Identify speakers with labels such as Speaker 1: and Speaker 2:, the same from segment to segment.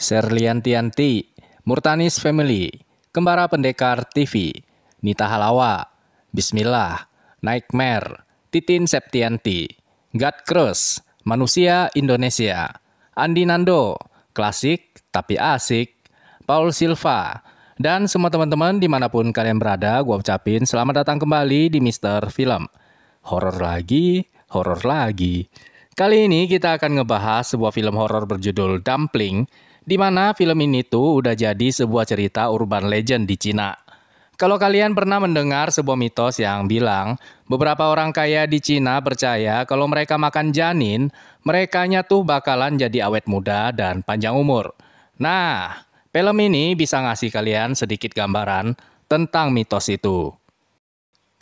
Speaker 1: Serlian Tianti, Murtanis Family, Kembara Pendekar TV, Nita Halawa, Bismillah, Nightmare, Titin Septianti, God Cross, Manusia Indonesia, Andi Nando, Klasik Tapi Asik, Paul Silva, dan semua teman-teman dimanapun kalian berada, gua ucapin selamat datang kembali di Mister Film. Horor lagi, horor lagi. Kali ini kita akan ngebahas sebuah film horor berjudul Dumpling di mana film ini tuh udah jadi sebuah cerita urban legend di Cina. Kalau kalian pernah mendengar sebuah mitos yang bilang beberapa orang kaya di Cina percaya kalau mereka makan janin, mereka tuh bakalan jadi awet muda dan panjang umur. Nah, film ini bisa ngasih kalian sedikit gambaran tentang mitos itu.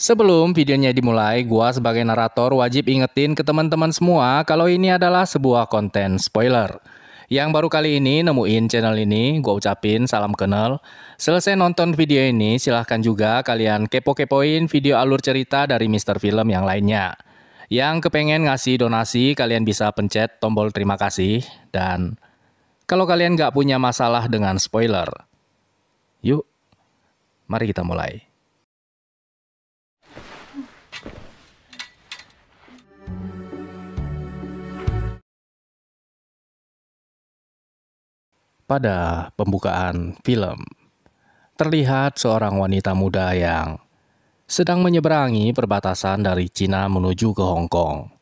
Speaker 1: Sebelum videonya dimulai, gua sebagai narator wajib ingetin ke teman-teman semua kalau ini adalah sebuah konten spoiler. Yang baru kali ini nemuin channel ini, gue ucapin salam kenal. Selesai nonton video ini, silahkan juga kalian kepo-kepoin video alur cerita dari Mister Film yang lainnya. Yang kepengen ngasih donasi, kalian bisa pencet tombol terima kasih. Dan kalau kalian gak punya masalah dengan spoiler, yuk mari kita mulai. pada pembukaan film. Terlihat seorang wanita muda yang sedang menyeberangi perbatasan dari Cina menuju ke Hong Kong.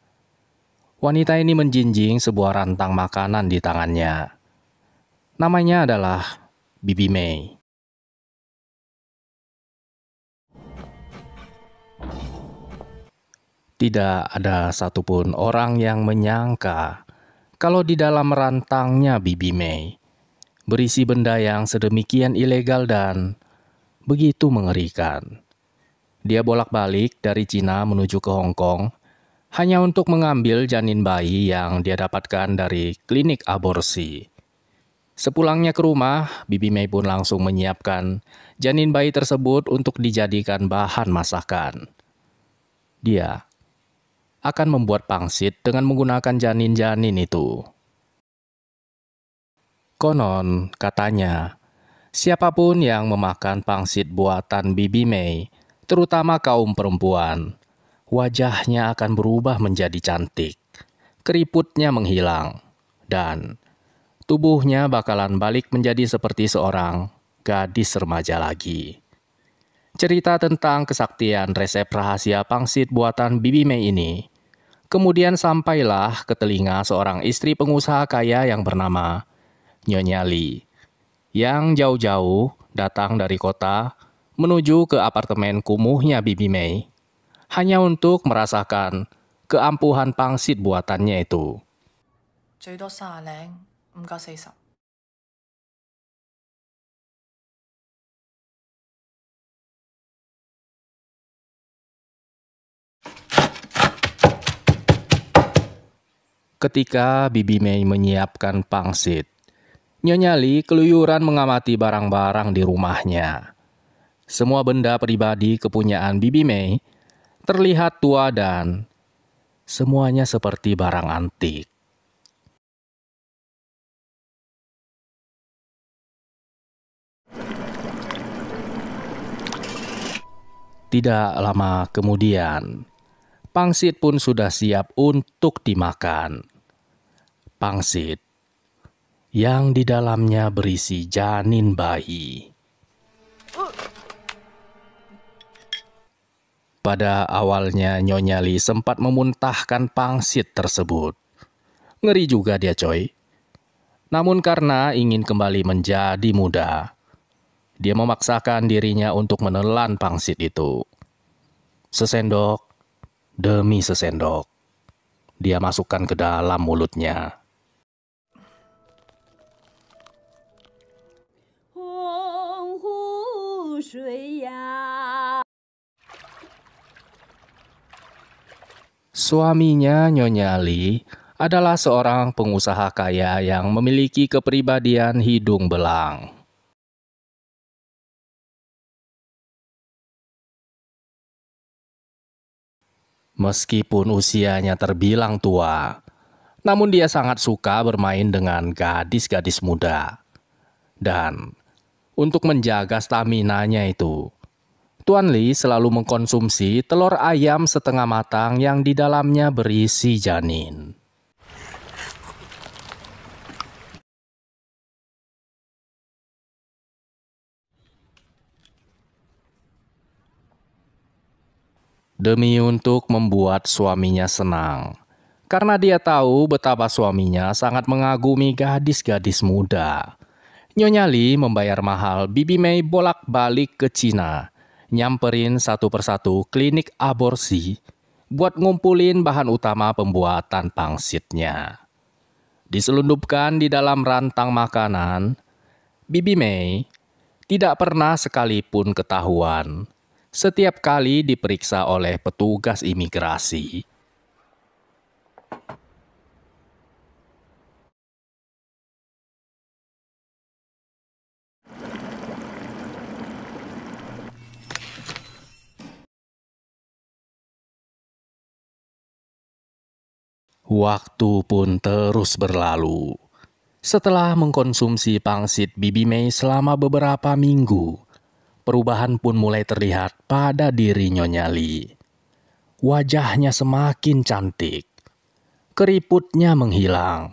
Speaker 1: Wanita ini menjinjing sebuah rantang makanan di tangannya. Namanya adalah Bibi Mei. Tidak ada satupun orang yang menyangka kalau di dalam rantangnya Bibi Mei berisi benda yang sedemikian ilegal dan begitu mengerikan. Dia bolak-balik dari Cina menuju ke Hong Kong hanya untuk mengambil janin bayi yang dia dapatkan dari klinik aborsi. Sepulangnya ke rumah, Bibi Mei pun langsung menyiapkan janin bayi tersebut untuk dijadikan bahan masakan. Dia akan membuat pangsit dengan menggunakan janin-janin itu. Konon katanya, siapapun yang memakan pangsit buatan Bibi Mei, terutama kaum perempuan, wajahnya akan berubah menjadi cantik, keriputnya menghilang, dan tubuhnya bakalan balik menjadi seperti seorang gadis remaja lagi. Cerita tentang kesaktian resep rahasia pangsit buatan Bibi Mei ini, kemudian sampailah ke telinga seorang istri pengusaha kaya yang bernama Nyonyali yang jauh-jauh datang dari kota menuju ke apartemen kumuhnya Bibi Mei hanya untuk merasakan keampuhan pangsit buatannya itu. Ketika Bibi Mei menyiapkan pangsit, Nyonyali keluyuran mengamati barang-barang di rumahnya. Semua benda pribadi kepunyaan Bibi Mei terlihat tua dan semuanya seperti barang antik. Tidak lama kemudian, pangsit pun sudah siap untuk dimakan. Pangsit yang di dalamnya berisi janin bayi. Pada awalnya Nyonya Li sempat memuntahkan pangsit tersebut. Ngeri juga dia coy. Namun karena ingin kembali menjadi muda, dia memaksakan dirinya untuk menelan pangsit itu. Sesendok demi sesendok, dia masukkan ke dalam mulutnya. 水呀。Suaminya Nyonya Li adalah seorang pengusaha kaya yang memiliki kepribadian hidung belang.
Speaker 2: Meskipun usianya
Speaker 1: terbilang tua, namun dia sangat suka bermain dengan gadis-gadis muda. Dan untuk menjaga stamina nya itu. Tuan Li selalu mengkonsumsi telur ayam setengah matang yang di dalamnya berisi janin. Demi untuk membuat suaminya senang, karena dia tahu betapa suaminya sangat mengagumi gadis-gadis muda. Nyonya Li membayar mahal Bibi Mei bolak-balik ke Cina, nyamperin satu persatu klinik aborsi buat ngumpulin bahan utama pembuatan pangsitnya. Diselundupkan di dalam rantang makanan, Bibi Mei tidak pernah sekalipun ketahuan. Setiap kali diperiksa oleh petugas imigrasi, Waktu pun terus berlalu. Setelah mengkonsumsi pangsit Bibi Mei selama beberapa minggu, perubahan pun mulai terlihat pada diri Nyonya Li. Wajahnya semakin cantik, keriputnya menghilang,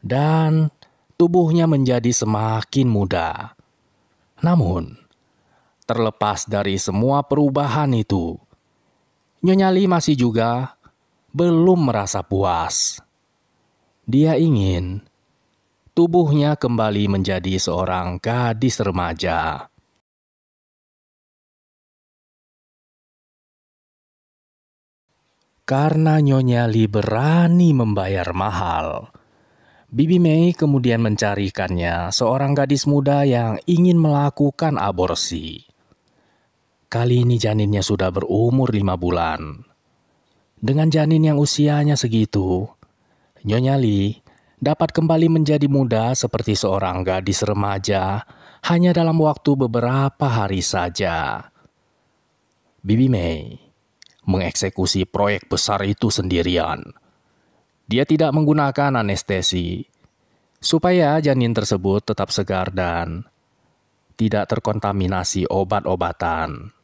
Speaker 1: dan tubuhnya menjadi semakin muda. Namun, terlepas dari semua perubahan itu, Nyonya Li masih juga belum merasa puas. Dia ingin tubuhnya kembali menjadi seorang gadis remaja.
Speaker 2: Karena Nyonya
Speaker 1: Li berani membayar mahal, Bibi Mei kemudian mencarikannya seorang gadis muda yang ingin melakukan aborsi. Kali ini janinnya sudah berumur lima bulan. Dengan janin yang usianya segitu, Nyonya Li dapat kembali menjadi muda seperti seorang gadis remaja hanya dalam waktu beberapa hari saja. Bibi Mei mengeksekusi proyek besar itu sendirian. Dia tidak menggunakan anestesi supaya janin tersebut tetap segar dan tidak terkontaminasi obat-obatan.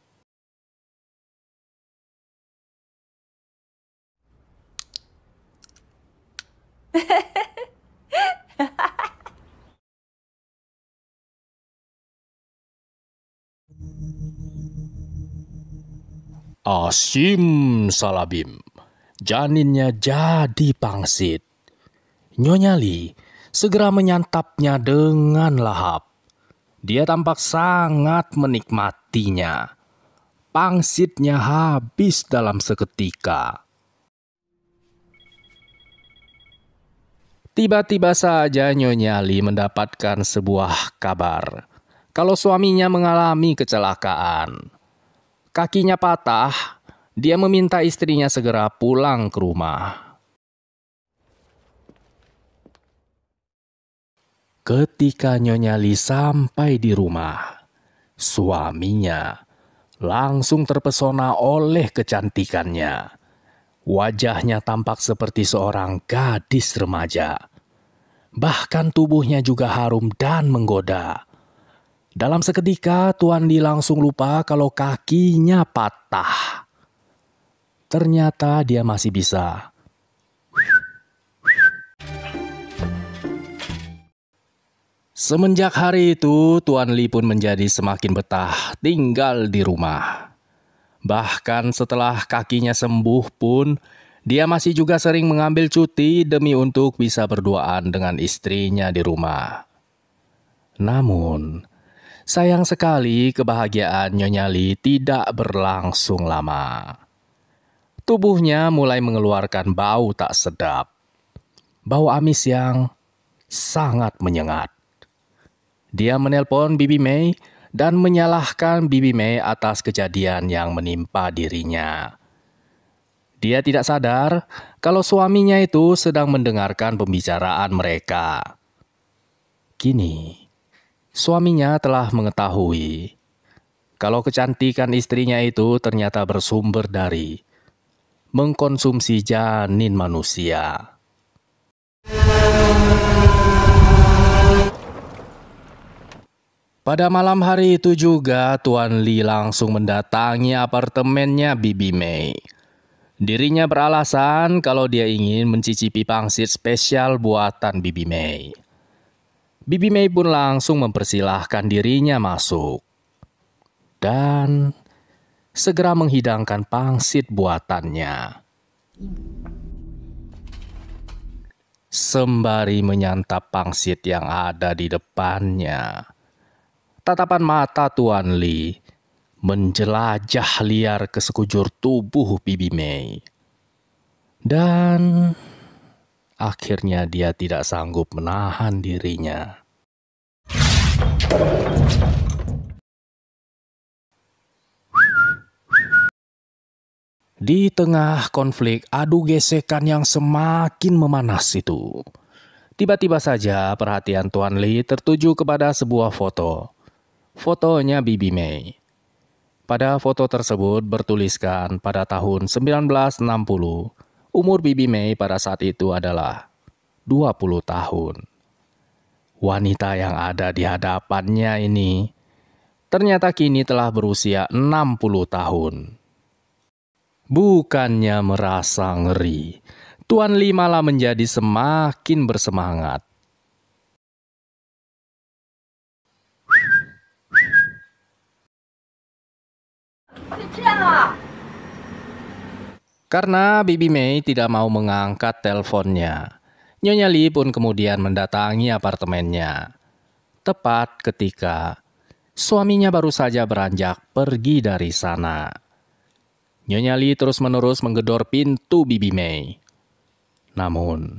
Speaker 1: Asim Salabim. Janinnya jadi pangsit. Nyonya Li segera menyantapnya dengan lahap. Dia tampak sangat menikmatinya. Pangsitnya habis dalam seketika. Tiba-tiba saja Nyonya Li mendapatkan sebuah kabar kalau suaminya mengalami kecelakaan kakinya patah, dia meminta istrinya segera pulang ke rumah. Ketika Nyonya Li sampai di rumah, suaminya langsung terpesona oleh kecantikannya. Wajahnya tampak seperti seorang gadis remaja. Bahkan tubuhnya juga harum dan menggoda. Dalam seketika, Tuan Di langsung lupa kalau kakinya patah. Ternyata dia masih bisa. Semenjak hari itu, Tuan Li pun menjadi semakin betah tinggal di rumah. Bahkan setelah kakinya sembuh pun, dia masih juga sering mengambil cuti demi untuk bisa berduaan dengan istrinya di rumah. Namun, Sayang sekali kebahagiaan Nyonya Li tidak berlangsung lama. Tubuhnya mulai mengeluarkan bau tak sedap. Bau amis yang sangat menyengat. Dia menelpon Bibi Mei dan menyalahkan Bibi Mei atas kejadian yang menimpa dirinya. Dia tidak sadar kalau suaminya itu sedang mendengarkan pembicaraan mereka. Kini, Suaminya telah mengetahui kalau kecantikan istrinya itu ternyata bersumber dari mengkonsumsi janin manusia. Pada malam hari itu juga Tuan Li langsung mendatangi apartemennya Bibi Mei. Dirinya beralasan kalau dia ingin mencicipi pangsit spesial buatan Bibi Mei. Bibi Mei pun langsung mempersilahkan dirinya masuk. Dan segera menghidangkan pangsit buatannya. Sembari menyantap pangsit yang ada di depannya, tatapan mata Tuan Li menjelajah liar ke sekujur tubuh Bibi Mei. Dan Akhirnya dia tidak sanggup menahan dirinya. Di tengah konflik adu gesekan yang semakin memanas itu, tiba-tiba saja perhatian Tuan Li tertuju kepada sebuah foto. Fotonya Bibi Mei. Pada foto tersebut bertuliskan pada tahun 1960 Umur Bibi Mei pada saat itu adalah 20 tahun. Wanita yang ada di hadapannya ini ternyata kini telah berusia 60 tahun. Bukannya merasa ngeri, Tuan Li malah menjadi semakin bersemangat. Karena Bibi Mei tidak mau mengangkat teleponnya, Nyonya Li pun kemudian mendatangi apartemennya. Tepat ketika suaminya baru saja beranjak pergi dari sana. Nyonya Li terus-menerus menggedor pintu Bibi Mei. Namun,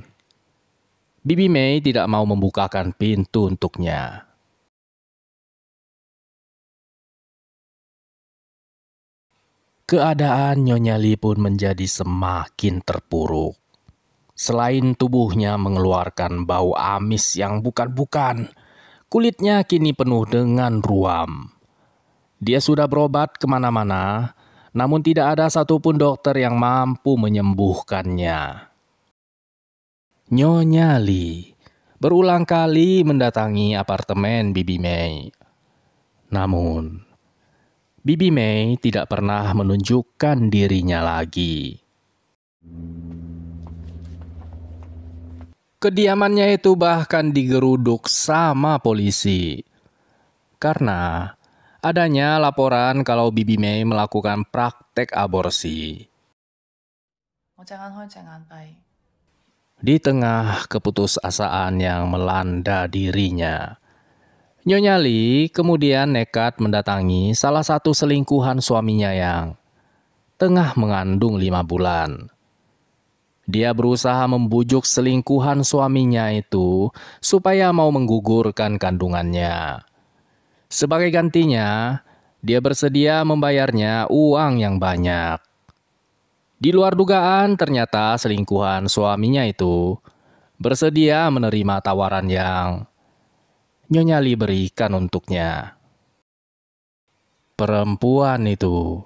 Speaker 1: Bibi Mei tidak mau membukakan pintu
Speaker 2: untuknya.
Speaker 1: keadaan Nyonya Li pun menjadi semakin terpuruk. Selain tubuhnya mengeluarkan bau amis yang bukan-bukan, kulitnya kini penuh dengan ruam. Dia sudah berobat kemana-mana, namun tidak ada satupun dokter yang mampu menyembuhkannya. Nyonya Li berulang kali mendatangi apartemen Bibi Mei. Namun, Bibi Mei tidak pernah menunjukkan dirinya lagi. Kediamannya itu bahkan digeruduk sama polisi. Karena adanya laporan kalau Bibi Mei melakukan praktek aborsi. Di tengah keputusasaan yang melanda dirinya, Nyonya Li kemudian nekat mendatangi salah satu selingkuhan suaminya yang tengah mengandung lima bulan. Dia berusaha membujuk selingkuhan suaminya itu supaya mau menggugurkan kandungannya. Sebagai gantinya, dia bersedia membayarnya uang yang banyak. Di luar dugaan, ternyata selingkuhan suaminya itu bersedia menerima tawaran yang Nyonya Li berikan untuknya. Perempuan itu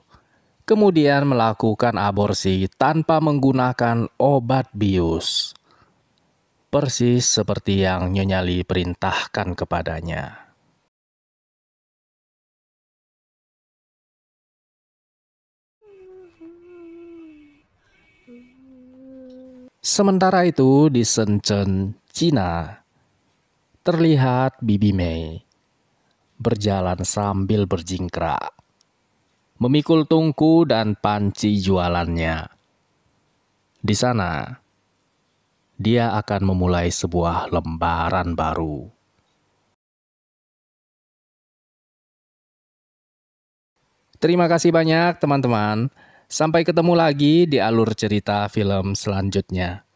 Speaker 1: kemudian melakukan aborsi tanpa menggunakan obat bius. Persis seperti yang Nyonya Li perintahkan
Speaker 2: kepadanya.
Speaker 1: Sementara itu di Shenzhen, Cina, terlihat Bibi Mei berjalan sambil berjingkrak, memikul tungku dan panci jualannya. Di sana, dia akan memulai sebuah lembaran baru.
Speaker 2: Terima kasih banyak, teman-teman. Sampai ketemu lagi di alur cerita film selanjutnya.